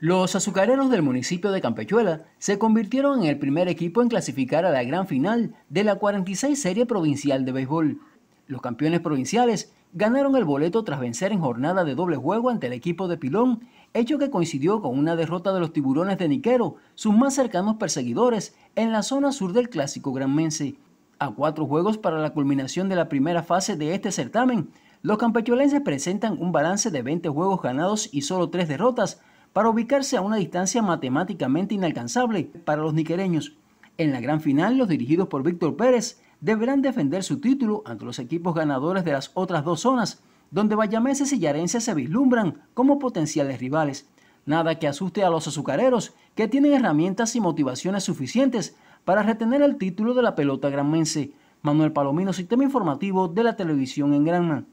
Los azucareros del municipio de Campechuela se convirtieron en el primer equipo en clasificar a la gran final de la 46 Serie Provincial de Béisbol. Los campeones provinciales ganaron el boleto tras vencer en jornada de doble juego ante el equipo de Pilón, hecho que coincidió con una derrota de los tiburones de Niquero, sus más cercanos perseguidores, en la zona sur del clásico granmense. A cuatro juegos para la culminación de la primera fase de este certamen, los campechuelenses presentan un balance de 20 juegos ganados y solo tres derrotas, para ubicarse a una distancia matemáticamente inalcanzable para los niquereños. En la gran final, los dirigidos por Víctor Pérez deberán defender su título ante los equipos ganadores de las otras dos zonas, donde bayamenses y llarenses se vislumbran como potenciales rivales. Nada que asuste a los azucareros, que tienen herramientas y motivaciones suficientes para retener el título de la pelota granmense. Manuel Palomino, Sistema Informativo de la Televisión en Granma.